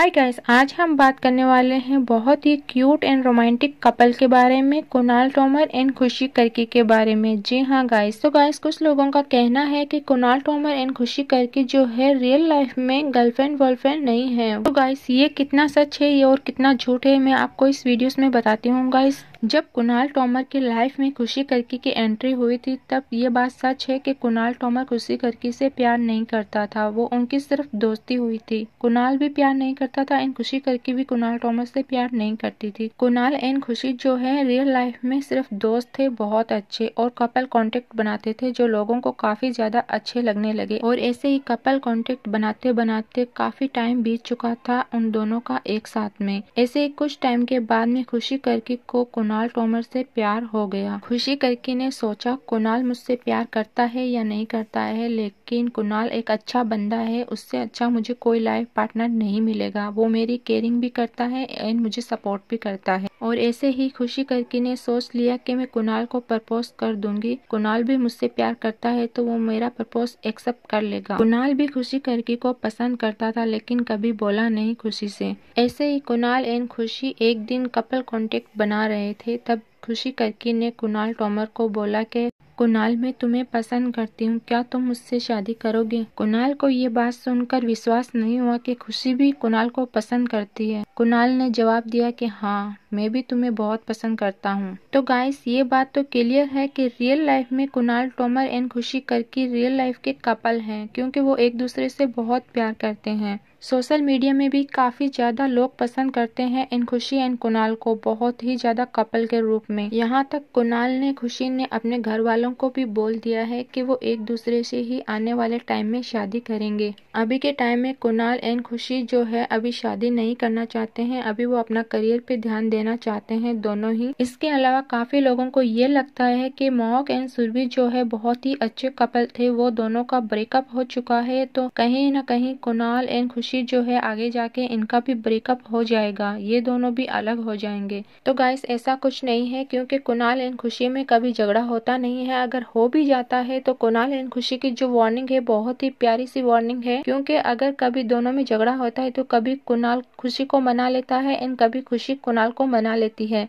hi guys आज हम बात करने वाले हैं बहुत ही क्यूट एंड रोमांटिक कपल के बारे में कुणाल टोमर एंड खुशी करके के बारे में जी हाँ गाइस तो गाइस कुछ लोगों का कहना है कि कुणाल टोमर एंड खुशी करके जो है रियल लाइफ में गर्लफ्रेंड बॉयफ्रेंड नहीं है तो गाइस ये कितना सच है ये और कितना झूठ है मैं आपको इस वीडियो में बताती हूँ गाइस जब कुणाल टॉमर की लाइफ में खुशी करकी की एंट्री हुई थी तब ये बात सच है कि कुणाल टॉमर खुशी करकी से प्यार नहीं करता था वो उनकी सिर्फ दोस्ती हुई थी कुणाल भी प्यार नहीं करता था एंड खुशी करकी भी कुणाल टॉमर से प्यार नहीं करती थी कुणाल एंड खुशी जो है रियल लाइफ में सिर्फ दोस्त थे बहुत अच्छे और कपल कॉन्टेक्ट बनाते थे जो लोगों को काफी ज्यादा अच्छे लगने लगे और ऐसे ही कपल कॉन्टेक्ट बनाते बनाते काफी टाइम बीत चुका था उन दोनों का एक साथ में ऐसे कुछ टाइम के बाद में खुशी करकी को कुणाल कुणाल तोमर से प्यार हो गया खुशी करके ने सोचा कुणाल मुझसे प्यार करता है या नहीं करता है लेकिन कुणाल एक अच्छा बंदा है उससे अच्छा मुझे कोई लाइफ पार्टनर नहीं मिलेगा वो मेरी केयरिंग भी करता है एंड मुझे सपोर्ट भी करता है और ऐसे ही खुशी करके ने सोच लिया कि मैं कुणाल को प्रपोज कर दूंगी कुणाल भी मुझसे प्यार करता है तो वो मेरा प्रपोज एक्सेप्ट कर लेगा कुणाल भी खुशी करके को पसंद करता था लेकिन कभी बोला नहीं खुशी से ऐसे ही कुणाल एंड खुशी एक दिन कपल कॉन्टेक्ट बना रहे थे तब खुशी करकी ने कुणाल टोमर को बोला कि कुणाल मैं तुम्हें पसंद करती हूँ क्या तुम मुझसे शादी करोगे कुणाल को ये बात सुनकर विश्वास नहीं हुआ कि खुशी भी कुणाल को पसंद करती है कुणाल ने जवाब दिया कि हाँ मैं भी तुम्हें बहुत पसंद करता हूँ तो गाइस ये बात तो क्लियर है कि रियल लाइफ में कुणाल टोमर एंड खुशी करकी रियल लाइफ के कपल हैं क्योंकि वो एक दूसरे से बहुत प्यार करते हैं सोशल मीडिया में भी काफ़ी ज़्यादा लोग पसंद करते हैं इन खुशी एंड कुणाल को बहुत ही ज़्यादा कपल के रूप में यहाँ तक कुणाल ने खुशी ने अपने घर वालों को भी बोल दिया है कि वो एक दूसरे से ही आने वाले टाइम में शादी करेंगे अभी के टाइम में कुणाल एंड खुशी जो है अभी शादी नहीं करना चाहते है अभी वो अपना करियर पे ध्यान देना चाहते है दोनों ही इसके अलावा काफ़ी लोगों को ये लगता है की मोहक एंड सुरभि जो है बहुत ही अच्छे कपल थे वो दोनों का ब्रेकअप हो चुका है तो कहीं ना कहीं कुणाल एंड खुशी खुशी जो है आगे जाके इनका भी ब्रेकअप हो जाएगा ये दोनों भी अलग हो जाएंगे तो गाइस ऐसा कुछ नहीं है क्योंकि कुणाल एंड खुशी में कभी झगड़ा होता नहीं है अगर हो भी जाता है तो कुणाल एंड खुशी की जो वार्निंग है बहुत ही प्यारी सी वार्निंग है क्योंकि अगर कभी दोनों में झगड़ा होता है तो कभी कुणाल खुशी को मना लेता है एंड कभी खुशी कुणाल को मना लेती है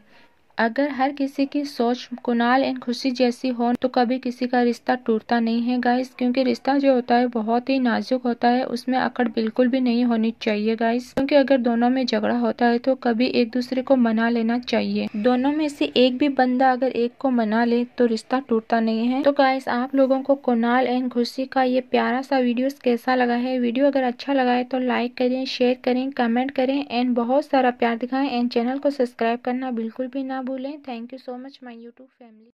अगर हर किसी की सोच कुनाल एंड खुशी जैसी हो तो कभी किसी का रिश्ता टूटता नहीं है गाइस क्योंकि रिश्ता जो होता है बहुत ही नाजुक होता है उसमें अकड़ बिल्कुल भी नहीं होनी चाहिए गाइस क्योंकि अगर दोनों में झगड़ा होता है तो कभी एक दूसरे को मना लेना चाहिए दोनों में से एक भी बंदा अगर एक को मना ले तो रिश्ता टूटता नहीं है तो गाइस आप लोगों को कुनाल एंड खुशी का ये प्यारा सा वीडियो कैसा लगा है वीडियो अगर अच्छा लगा है तो लाइक करें शेयर करें कमेंट करें एंड बहुत सारा प्यार दिखाएं एंड चैनल को सब्सक्राइब करना बिल्कुल भी ना ना भूलें thank you so much my YouTube family